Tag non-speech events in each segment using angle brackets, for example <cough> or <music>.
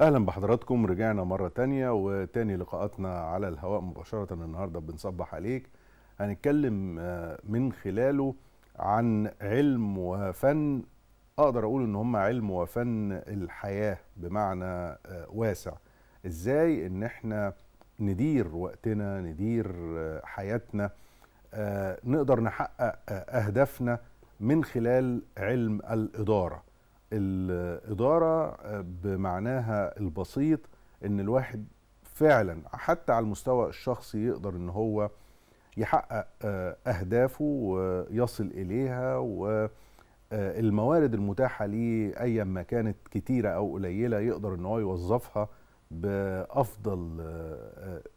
اهلا بحضراتكم رجعنا مره تانية وتاني لقاءاتنا على الهواء مباشره النهارده بنصبح عليك هنتكلم آه، من خلاله عن علم وفن اقدر اقول ان هم علم وفن الحياه بمعنى آه، واسع ازاي ان احنا ندير وقتنا ندير آه، حياتنا نقدر نحقق اهدافنا من خلال علم الاداره الإدارة آه، بمعناها البسيط إن الواحد فعلا حتى على المستوى الشخصي يقدر إن هو يحقق آه، أهدافه ويصل إليها والموارد آه، المتاحة ليه أيا ما كانت كتيرة أو قليلة يقدر إن هو يوظفها بأفضل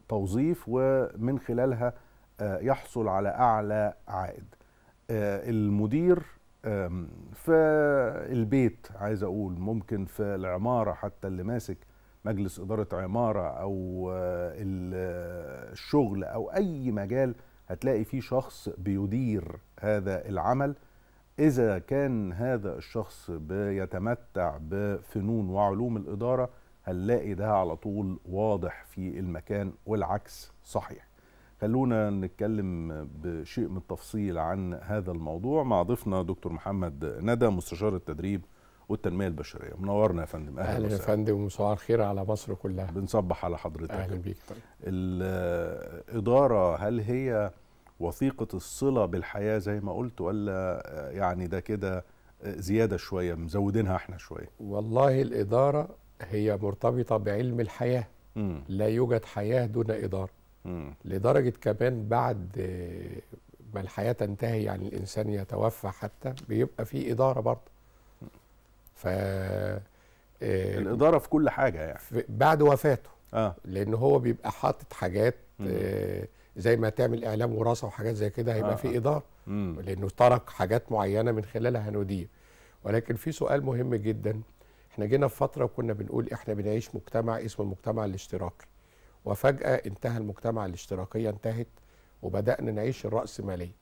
توظيف ومن خلالها يحصل على أعلى عائد المدير في البيت عايز اقول ممكن في العماره حتى اللي ماسك مجلس اداره عماره او آه، آه، الشغل او اي مجال هتلاقي فيه شخص بيدير هذا العمل اذا كان هذا الشخص بيتمتع بفنون وعلوم الاداره هنلاقي ده على طول واضح في المكان والعكس صحيح خلونا نتكلم بشيء من التفصيل عن هذا الموضوع مع ضيفنا دكتور محمد ندى مستشار التدريب والتنميه البشريه منورنا يا فندم اهلا اهلا يا فندم ومساء الخير على مصر كلها بنصبح على حضرتك اهلا بيك طيب. الاداره هل هي وثيقه الصله بالحياه زي ما قلت ولا يعني ده كده زياده شويه مزودينها احنا شويه والله الاداره هي مرتبطه بعلم الحياه م. لا يوجد حياه دون اداره لدرجه كمان بعد ما الحياه تنتهي يعني الانسان يتوفى حتى بيبقى في اداره برضه ف آه، الاداره في كل حاجه يعني بعد وفاته آه. لان هو بيبقى حاطط حاجات آه، زي ما تعمل اعلام وراثه وحاجات زي كده هيبقى آه. في آه. اداره مم. لانه ترك حاجات معينه من خلالها هنودية ولكن في سؤال مهم جدا احنا جينا في فتره وكنا بنقول احنا بنعيش مجتمع اسمه المجتمع الاشتراكي وفجأة انتهى المجتمع الاشتراكية انتهت وبدأنا نعيش الرأسمالية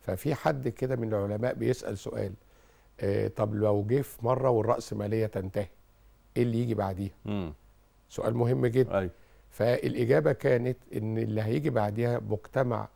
ففي حد كده من العلماء بيسأل سؤال اه طب لو جه في مرة والرأسمالية تنتهي ايه اللي يجي بعديها؟ مم. سؤال مهم جدا أي. أيوة. فالإجابة كانت ان اللي هيجي بعديها مجتمع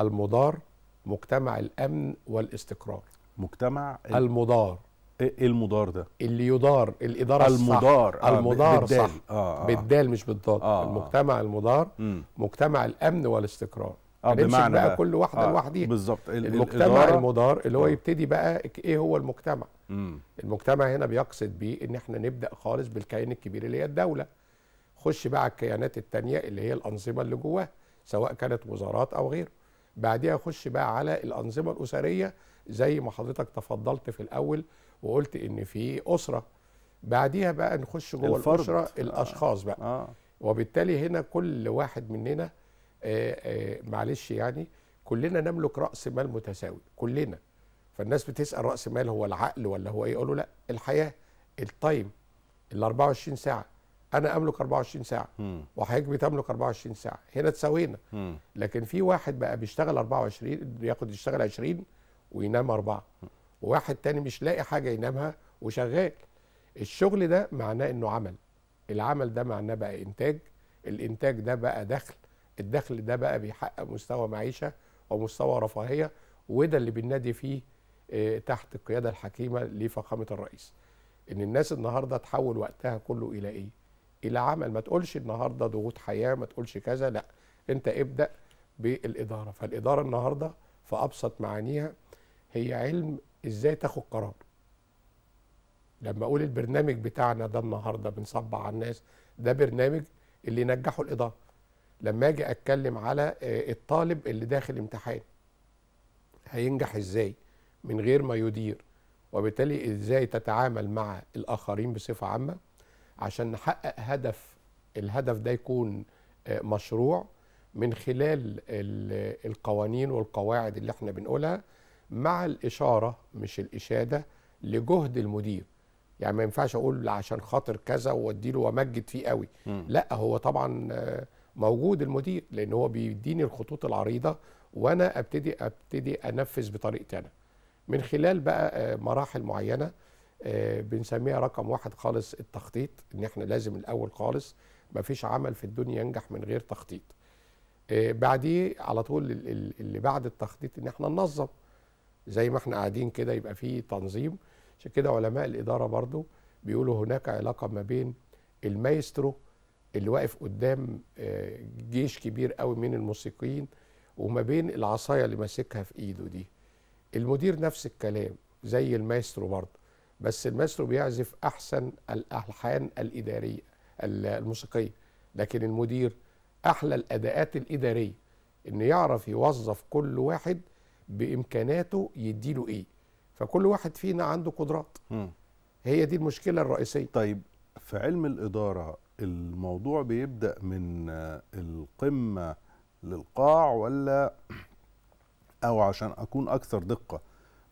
المضار مجتمع الأمن والاستقرار مجتمع المضار ايه, إيه المضار ده؟ اللي يدار الاداره المضار الصح. آه المضار بالدال. صح آه،, آه آه. بالدال مش بالضاد آه, آه. المجتمع المضار م. مجتمع الامن والاستقرار اه بمعنى بقى كل واحده آه لوحديها بالظبط المجتمع المضار اللي هو آه. يبتدي بقى ايه هو المجتمع م. المجتمع هنا بيقصد بيه ان احنا نبدا خالص بالكيان الكبير اللي هي الدوله خش بقى على الكيانات الثانيه اللي هي الانظمه اللي جواها سواء كانت وزارات او غيره بعديها اخش بقى على الانظمه الاسريه زي ما حضرتك تفضلت في الاول وقلت ان في اسره بعديها بقى نخش جوه الفرد. الاسره الاشخاص بقى آه. وبالتالي هنا كل واحد مننا آآ آه، آآ آه، معلش يعني كلنا نملك راس مال متساوي كلنا فالناس بتسال راس مال هو العقل ولا هو ايه يقولوا لا الحياه التايم ال 24 ساعه انا املك 24 ساعه وحضرتك بتملك 24 ساعه هنا تساوينا لكن في واحد بقى بيشتغل 24 ياخد يشتغل 20 وينام اربعه وواحد تاني مش لاقي حاجه ينامها وشغال الشغل ده معناه انه عمل العمل ده معناه بقى انتاج الانتاج ده بقى دخل الدخل ده بقى بيحقق مستوى معيشه ومستوى رفاهيه وده اللي بننادي فيه آه، تحت القياده الحكيمه لفخامه الرئيس ان الناس النهارده تحول وقتها كله الى ايه الى عمل ما تقولش النهارده ضغوط حياه ما تقولش كذا لا انت ابدا بالاداره فالاداره النهارده في ابسط معانيها هي علم ازاي تاخد قرار لما اقول البرنامج بتاعنا ده النهارده بنصبع على الناس ده برنامج اللي نجحه الاداره لما اجي اتكلم على آه، الطالب اللي داخل امتحان هينجح ازاي من غير ما يدير وبالتالي ازاي تتعامل مع الاخرين بصفه عامه عشان نحقق هدف الهدف ده يكون آه، مشروع من خلال القوانين والقواعد اللي احنا بنقولها مع الإشارة مش الإشادة لجهد المدير يعني ما ينفعش أقول عشان خاطر كذا وأديله وأمجد فيه قوي م. لا هو طبعا آه، موجود المدير لأن هو بيديني الخطوط العريضة وأنا أبتدي أبتدي أنفذ بطريقتي أنا من خلال بقى آه، مراحل معينة آه، بنسميها رقم واحد خالص التخطيط ان احنا لازم الاول خالص ما فيش عمل في الدنيا ينجح من غير تخطيط آه، بعديه على طول اللي بعد التخطيط ان احنا ننظم زي ما احنا قاعدين كده يبقى في تنظيم عشان كده علماء الاداره برضو بيقولوا هناك علاقه ما بين المايسترو اللي واقف قدام آه، جيش كبير قوي من الموسيقيين وما بين العصايه اللي ماسكها في ايده دي المدير نفس الكلام زي المايسترو برضو بس الماسترو بيعزف احسن الالحان الاداريه الموسيقيه لكن المدير احلى الاداءات الاداريه ان يعرف يوظف كل واحد بامكاناته يديله ايه فكل واحد فينا عنده قدرات هي دي المشكله الرئيسيه طيب في علم الاداره الموضوع بيبدا من القمه للقاع ولا او عشان اكون اكثر دقه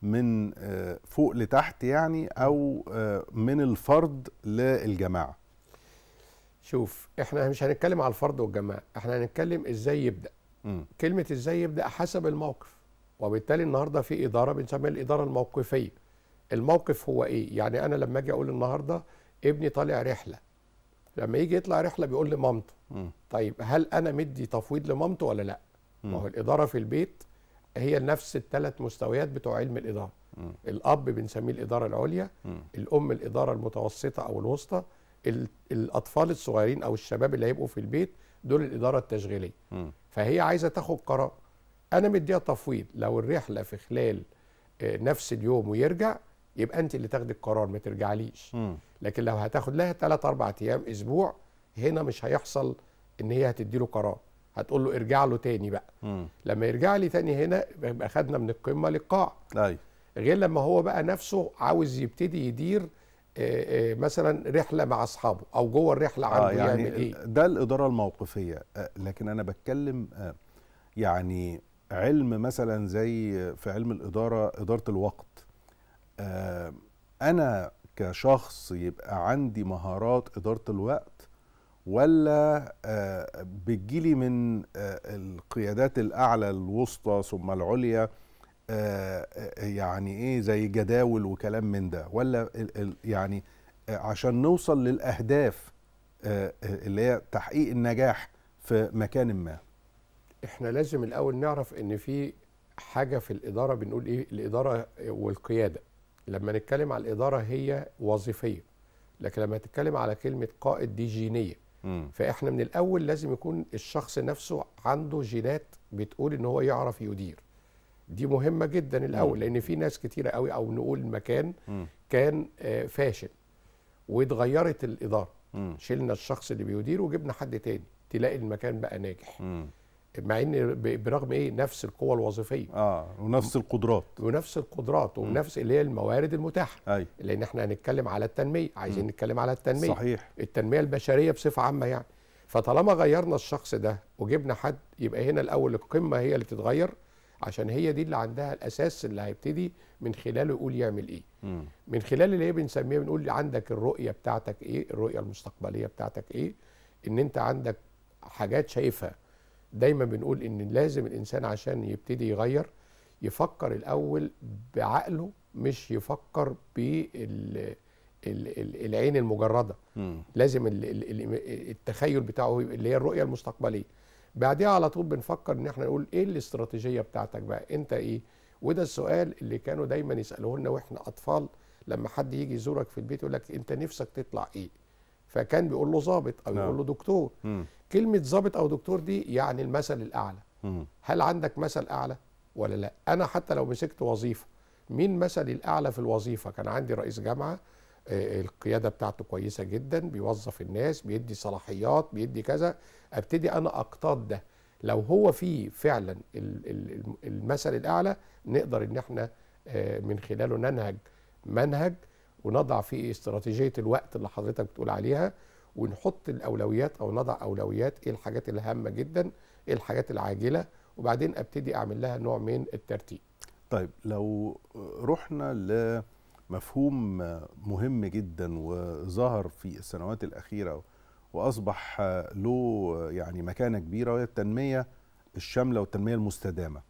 من آه، فوق لتحت يعني او آه، من الفرد للجماعه شوف احنا مش هنتكلم على الفرد والجماعه احنا هنتكلم ازاي يبدا م. كلمه ازاي يبدا حسب الموقف وبالتالي النهارده في اداره بنسميها الاداره الموقفيه الموقف هو ايه يعني انا لما اجي اقول النهارده ابني طالع رحله لما يجي يطلع رحله بيقول لمامته طيب هل انا مدي تفويض لمامته ولا لا ما هو الاداره في البيت هي نفس الثلاث مستويات بتوع علم الاداره م. الاب بنسميه الاداره العليا م. الام الاداره المتوسطه او الوسطى الاطفال الصغيرين او الشباب اللي هيبقوا في البيت دول الاداره التشغيليه م. فهي عايزه تاخد قرار انا مديها تفويض لو الرحله في خلال آه، نفس اليوم ويرجع يبقى انت اللي تاخدي القرار ما ترجعليش لكن لو هتاخد لها 3 4 ايام اسبوع هنا مش هيحصل ان هي هتدي له قرار هتقول له ارجع له تاني بقى مم. لما يرجع لي تاني هنا يبقى خدنا من القمه للقاع ايوه غير لما هو بقى نفسه عاوز يبتدي يدير آه، آه، مثلا رحله مع اصحابه او جوه الرحله آه، عنده آه يعني يعمل ايه ده الاداره الموقفيه لكن انا بتكلم يعني علم مثلا زي في علم الاداره اداره الوقت انا كشخص يبقى عندي مهارات اداره الوقت ولا آه، بتجيلي من آه، القيادات الاعلى الوسطى ثم العليا آه، يعني ايه زي جداول وكلام من ده ولا يعني عشان نوصل للاهداف اللي هي تحقيق النجاح في مكان ما احنا لازم الاول نعرف ان في حاجه في الاداره بنقول ايه الاداره والقياده لما نتكلم على الاداره هي وظيفيه لكن لما تتكلم على كلمه قائد دي جينيه فاحنا من الاول لازم يكون الشخص نفسه عنده جينات بتقول ان هو يعرف يدير دي مهمه جدا الاول لان في ناس كتيره قوي او نقول مكان كان آه، فاشل واتغيرت الاداره شلنا الشخص اللي بيدير وجبنا حد تاني تلاقي المكان بقى ناجح مع ان برغم ايه نفس القوه الوظيفيه اه ونفس القدرات ونفس القدرات ونفس اللي هي الموارد المتاحه أي. لان احنا هنتكلم على التنميه عايزين م. نتكلم على التنميه صحيح التنميه البشريه بصفه عامه يعني فطالما غيرنا الشخص ده وجبنا حد يبقى هنا الاول القمه هي اللي تتغير عشان هي دي اللي عندها الاساس اللي هيبتدي من خلاله يقول يعمل ايه م. من خلال اللي هي بنسميه بنقول عندك الرؤيه بتاعتك ايه الرؤيه المستقبليه بتاعتك ايه ان انت عندك حاجات شايفها دايما بنقول ان لازم الانسان عشان يبتدي يغير يفكر الاول بعقله مش يفكر بال العين المجرده مم. لازم التخيل بتاعه اللي هي الرؤيه المستقبليه بعدها على طول بنفكر ان احنا نقول ايه الاستراتيجيه بتاعتك بقى انت ايه وده السؤال اللي كانوا دايما يسالوه لنا واحنا اطفال لما حد يجي يزورك في البيت يقول لك انت نفسك تطلع ايه فكان بيقول له ظابط او نعم. يقول له دكتور كلمه ظابط او دكتور دي يعني المثل الاعلى هل عندك مثل اعلى ولا لا انا حتى لو مسكت وظيفه مين مثلي الاعلى في الوظيفه كان عندي رئيس جامعه آه، القياده بتاعته كويسه جدا بيوظف الناس بيدي صلاحيات بيدي كذا ابتدي انا اقتاد ده لو هو فيه فعلا المثل الاعلى نقدر ان احنا آه، من خلاله ننهج منهج ونضع فيه استراتيجيه الوقت اللي حضرتك بتقول عليها ونحط الاولويات او نضع اولويات ايه الحاجات الهامه جدا ايه الحاجات العاجله وبعدين ابتدي اعمل لها نوع من الترتيب طيب لو رحنا لمفهوم مهم جدا وظهر في السنوات الاخيره واصبح له يعني مكانه كبيره وهي التنميه الشامله والتنميه المستدامه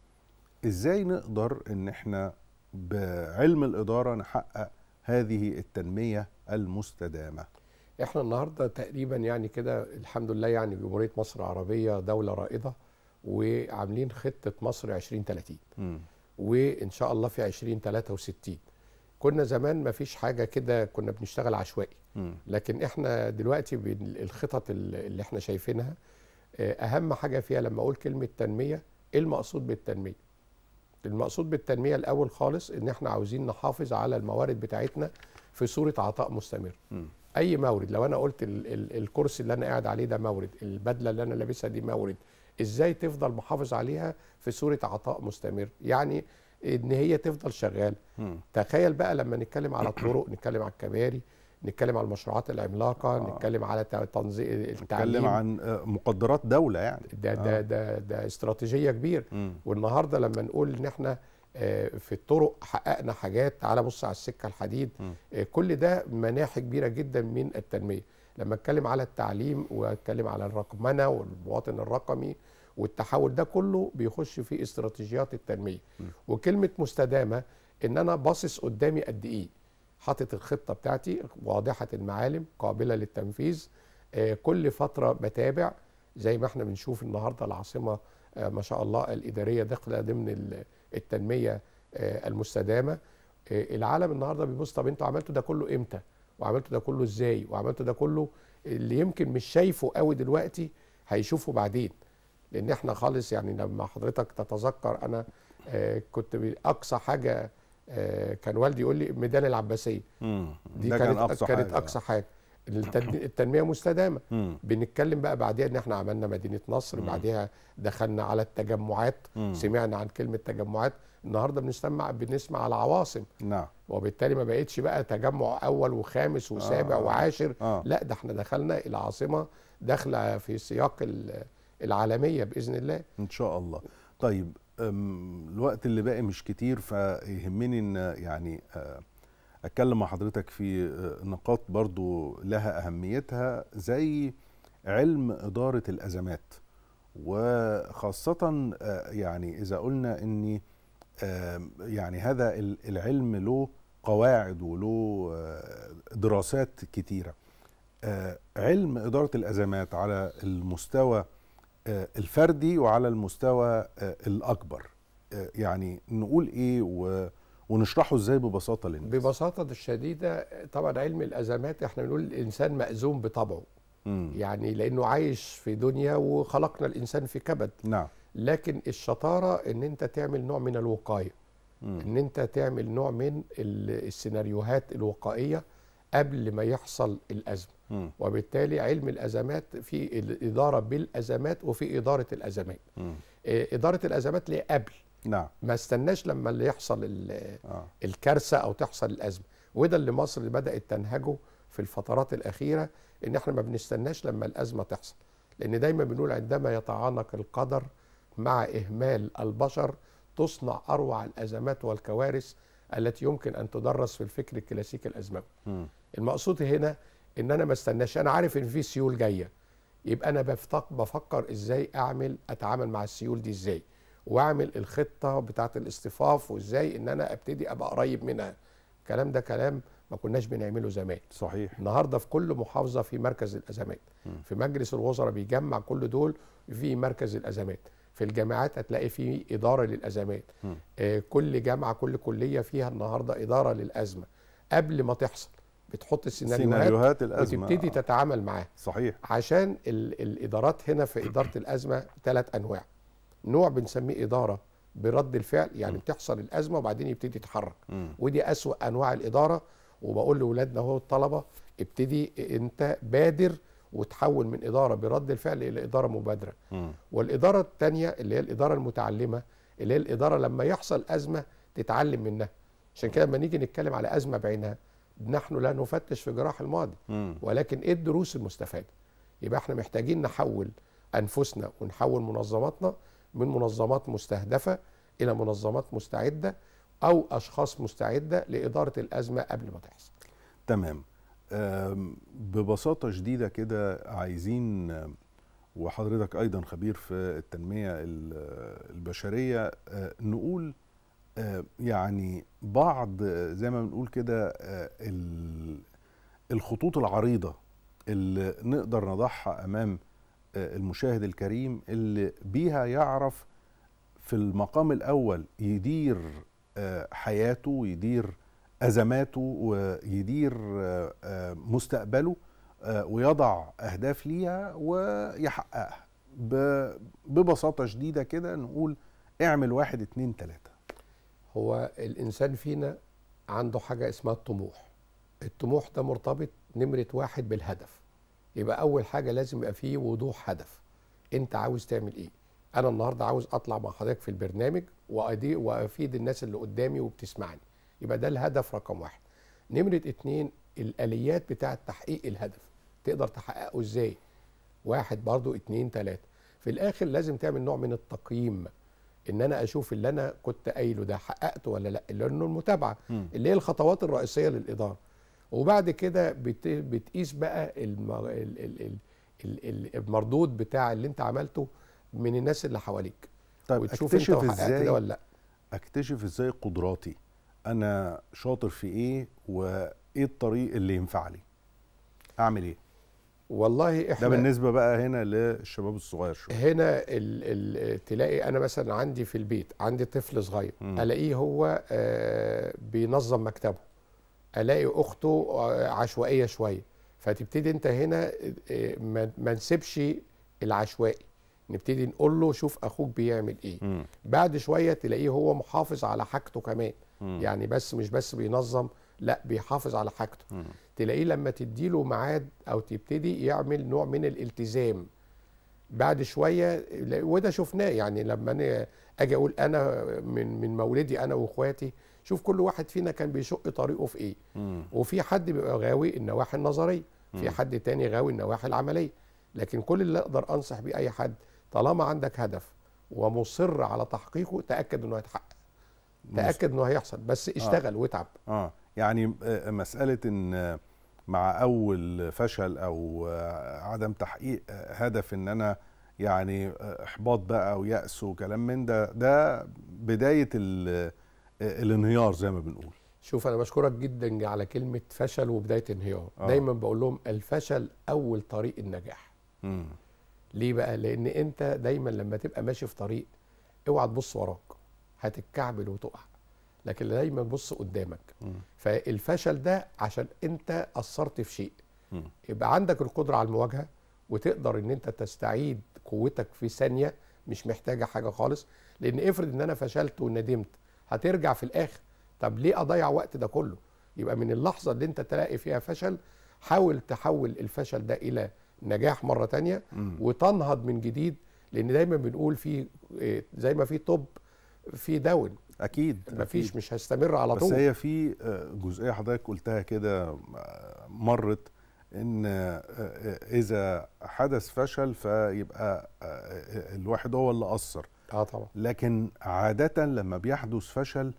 ازاي نقدر ان احنا بعلم الاداره نحقق هذه التنميه المستدامه احنا النهارده تقريبا يعني كده الحمد لله يعني جمهوريه مصر العربيه دوله رائده وعاملين خطه مصر 2030 وان شاء الله في 2063 كنا زمان ما فيش حاجه كده كنا بنشتغل عشوائي لكن احنا دلوقتي الخطط اللي احنا شايفينها آه، اهم حاجه فيها لما اقول كلمه تنميه ايه المقصود بالتنميه المقصود بالتنميه الاول خالص ان احنا عاوزين نحافظ على الموارد بتاعتنا في صوره عطاء مستمر م. اي مورد لو انا قلت ال ال الكرسي اللي انا قاعد عليه ده مورد البدله اللي انا لابسها دي مورد ازاي تفضل محافظ عليها في صوره عطاء مستمر يعني ان هي تفضل شغاله تخيل بقى لما نتكلم على الطرق <clears throat> نتكلم على الكباري نتكلم على المشروعات العملاقه آه. نتكلم على تنظيم التعليم نتكلم عن آه، مقدرات دوله يعني ده آه. ده ده, ده استراتيجيه كبيره والنهارده لما نقول ان احنا آه، في الطرق حققنا حاجات تعال بص على السكه الحديد م. آه، كل ده مناحي كبيره جدا من التنميه لما اتكلم على التعليم واتكلم على الرقمنه والمواطن الرقمي والتحول ده كله بيخش في استراتيجيات التنميه م. وكلمه مستدامه ان انا باصص قدامي قد ايه حاطط الخطه بتاعتي واضحه المعالم قابله للتنفيذ آه، كل فتره بتابع زي ما احنا بنشوف النهارده العاصمه ما شاء الله الاداريه داخله ضمن التنميه آه، المستدامه آه، العالم النهارده بيبص طب انتوا عملتوا ده كله امتى وعملتوا ده كله ازاي وعملتوا ده كله اللي يمكن مش شايفه قوي دلوقتي هيشوفه بعدين لان احنا خالص يعني لما حضرتك تتذكر انا آه، كنت اقصى حاجه كان والدي يقول لي ميدان العباسيه دي كانت كانت أقصى كانت حاجة. اقصى حاجه التنميه المستدامه بنتكلم بقى بعدها ان احنا عملنا مدينه نصر بعدها دخلنا على التجمعات سمعنا عن كلمه تجمعات النهارده بنسمع بنسمع على عواصم نعم وبالتالي ما بقتش بقى تجمع اول وخامس وسابع آه. آه، وعاشر آه. لا ده احنا دخلنا العاصمه داخله في سياق العالميه باذن الله ان شاء الله طيب الوقت اللي باقي مش كتير فيهمني ان يعني آه اتكلم مع حضرتك في آه، نقاط برضو لها اهميتها زي علم اداره الازمات وخاصه آه، يعني اذا قلنا ان آه، يعني هذا العلم له قواعد وله دراسات كتيره علم اداره الازمات على المستوى الفردي وعلى المستوى الاكبر يعني نقول ايه ونشرحه ازاي ببساطه للناس ببساطه شديده طبعا علم الازمات احنا بنقول الانسان مأزوم بطبعه مم. يعني لانه عايش في دنيا وخلقنا الانسان في كبد نعم لكن الشطاره ان انت تعمل نوع من الوقايه ان انت تعمل نوع من السيناريوهات الوقائيه قبل ما يحصل الازمه مم. وبالتالي علم الازمات في الاداره بالازمات وفي اداره الازمات مم. آه، اداره الازمات ليه قبل نعم ما استناش لما اللي يحصل آه. الكارثه او تحصل الازمه وده اللي مصر بدات تنهجه في الفترات الاخيره ان احنا ما بنستناش لما الازمه تحصل لان دايما بنقول عندما يتعانق القدر مع اهمال البشر تصنع اروع الازمات والكوارث التي يمكن ان تدرس في الفكر الكلاسيكي الازموي المقصود هنا ان انا ما استناش انا عارف ان في سيول جايه يبقى انا بفكر ازاي اعمل اتعامل مع السيول دي ازاي واعمل الخطه بتاعه الاصطفاف وازاي ان انا ابتدي ابقى قريب منها الكلام ده كلام ما كناش بنعمله زمان صحيح النهارده في كل محافظه في مركز الازمات م. في مجلس الوزراء بيجمع كل دول في مركز الازمات في الجامعات هتلاقي في اداره للازمات آه كل جامعه كل كليه فيها النهارده اداره للازمه قبل ما تحصل بتحط السيناريوهات سيناريوهات الازمه وتبتدي تتعامل معاها صحيح عشان ال الادارات هنا في اداره الازمه ثلاث انواع نوع بنسميه إدارة برد الفعل يعني م. بتحصل الأزمة وبعدين يبتدي يتحرك ودي أسوأ أنواع الإدارة وبقول لأولادنا هو الطلبة ابتدي أنت بادر وتحول من إدارة برد الفعل إلى إدارة مبادرة م. والإدارة الثانية اللي هي الإدارة المتعلمة اللي هي الإدارة لما يحصل أزمة تتعلم منها عشان كده لما نيجي نتكلم على أزمة بعينها نحن لا نفتش في جراح الماضي م. ولكن إيه الدروس المستفادة يبقى احنا محتاجين نحول أنفسنا ونحول منظماتنا من منظمات مستهدفه الى منظمات مستعده او اشخاص مستعده لاداره الازمه قبل ما تحصل. تمام. ببساطه شديده كده عايزين وحضرتك ايضا خبير في التنميه البشريه آه، نقول آه، يعني بعض زي ما بنقول كده آه، الخطوط العريضه اللي نقدر نضعها امام المشاهد الكريم اللي بيها يعرف في المقام الأول يدير آه، حياته ويدير أزماته ويدير آه، آه، مستقبله ويضع أهداف ليها ويحققها ببساطة شديدة كده نقول اعمل واحد اتنين تلاتة هو الإنسان فينا عنده حاجة اسمها الطموح الطموح ده مرتبط نمرة واحد بالهدف يبقى اول حاجه لازم يبقى فيه وضوح هدف انت عاوز تعمل ايه انا النهارده عاوز اطلع مع حضرتك في البرنامج وافيد الناس اللي قدامي وبتسمعني يبقى ده الهدف رقم واحد نمره اتنين الاليات بتاعه تحقيق الهدف تقدر تحققه ازاي واحد برضو اتنين تلاته في الاخر لازم تعمل نوع من التقييم ان انا اشوف اللي انا كنت قايله ده حققته ولا لا لانه المتابعه اللي هي الخطوات الرئيسيه للاداره وبعد كده بتقيس بقى المردود بتاع اللي انت عملته من الناس اللي حواليك طيب وتشوف اكتشف انت ازاي ولا لا اكتشف ازاي قدراتي انا شاطر في ايه وايه الطريق اللي ينفع لي اعمل ايه والله احنا ده بالنسبه بقى هنا للشباب الصغير شويه هنا الـ الـ تلاقي انا مثلا عندي في البيت عندي طفل صغير الاقيه هو آه بينظم مكتبه الاقي اخته آه، عشوائيه شويه فتبتدي انت هنا آه، ما نسيبش العشوائي نبتدي نقول له شوف اخوك بيعمل ايه م. بعد شويه تلاقيه هو محافظ على حاجته كمان م. يعني بس مش بس بينظم لا بيحافظ على حاجته م. تلاقيه لما تديله ميعاد او تبتدي يعمل نوع من الالتزام بعد شويه وده شفناه يعني لما انا اجي اقول انا من من مولدي انا واخواتي شوف كل واحد فينا كان بيشق طريقه في ايه وفي حد بيبقى غاوي النواحي النظريه في حد تاني غاوي النواحي العمليه لكن كل اللي اقدر انصح بيه اي حد طالما عندك هدف ومصر على تحقيقه تاكد انه هيتحقق تاكد انه هيحصل بس آه. اشتغل آه. واتعب اه يعني آه، مساله ان مع اول فشل او آه، عدم تحقيق هدف ان انا يعني احباط بقى ويأس وكلام من ده ده بدايه الانهيار زي ما بنقول شوف انا بشكرك جدا على كلمه فشل وبدايه انهيار آه. دايما بقول لهم الفشل اول طريق النجاح مم. ليه بقى لان انت دايما لما تبقى ماشي في طريق اوعى تبص وراك هتتكعبل وتقع لكن دايما بص قدامك مم. فالفشل ده عشان انت قصرت في شيء مم. يبقى عندك القدره على المواجهه وتقدر ان انت تستعيد قوتك في ثانيه مش محتاجه حاجه خالص لان افرض ان انا فشلت وندمت هترجع في الاخر طب ليه اضيع وقت ده كله يبقى من اللحظه اللي انت تلاقي فيها فشل حاول تحول الفشل ده الى نجاح مره تانية وتنهض من جديد لان دايما بنقول في آه، زي ما في طب في داون اكيد مفيش أكيد. مش هستمر على طول بس هي في آه، جزئيه حضرتك قلتها كده آه، مرت ان اذا حدث فشل فيبقى الواحد هو اللي قصر اه طبعا لكن عاده لما بيحدث فشل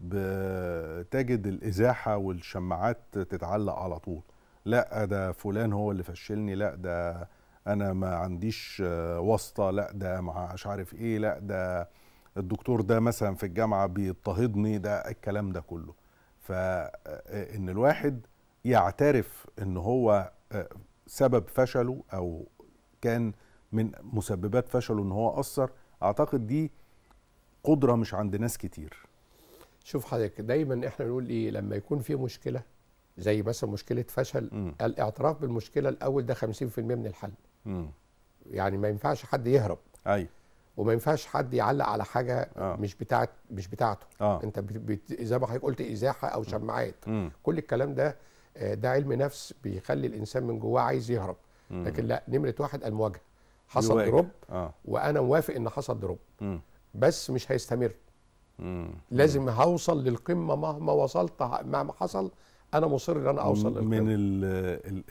بتجد الازاحه والشماعات تتعلق على طول لا ده فلان هو اللي فشلني لا ده انا ما عنديش آه، واسطه لا ده مش عارف ايه لا ده الدكتور ده مثلا في الجامعه بيضطهدني ده الكلام ده كله فان آه، آه، الواحد يعترف ان هو سبب فشله او كان من مسببات فشله ان هو اثر اعتقد دي قدره مش عند ناس كتير شوف حضرتك دايما احنا نقول ايه لما يكون في مشكله زي مثلا مشكله فشل م. الاعتراف بالمشكله الاول ده 50% من الحل م. يعني ما ينفعش حد يهرب ايوه وما ينفعش حد يعلق على حاجه آه. مش بتاعت مش بتاعته آه. انت بت... زي ما حضرتك قلت ازاحه او شماعات م. كل الكلام ده آه، ده علم نفس بيخلي الانسان من جواه عايز يهرب لكن لا نمره واحد المواجهه حصل يواجه. دروب آه. وانا موافق ان حصل دروب م. بس مش هيستمر م. لازم هوصل للقمه مهما وصلت مهما حصل انا مصر ان انا اوصل للقمه من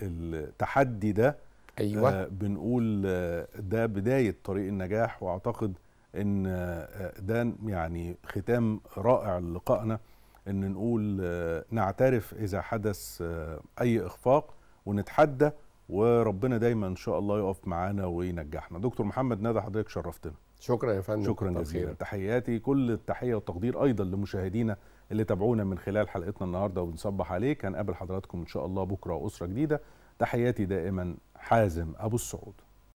التحدي ده ايوه آه بنقول آه، ده بدايه طريق النجاح واعتقد ان آه، ده يعني ختام رائع للقائنا ان نقول آه، نعترف اذا حدث اي اخفاق ونتحدى وربنا دايما ان شاء الله يقف معانا وينجحنا دكتور محمد ندى حضرتك شرفتنا شكرا يا فندم شكرا جزيلا تحياتي كل التحيه والتقدير ايضا لمشاهدينا اللي تابعونا من خلال حلقتنا النهارده وبنصبح عليك هنقابل حضراتكم ان شاء الله بكره واسره جديده تحياتي دائما حازم ابو السعود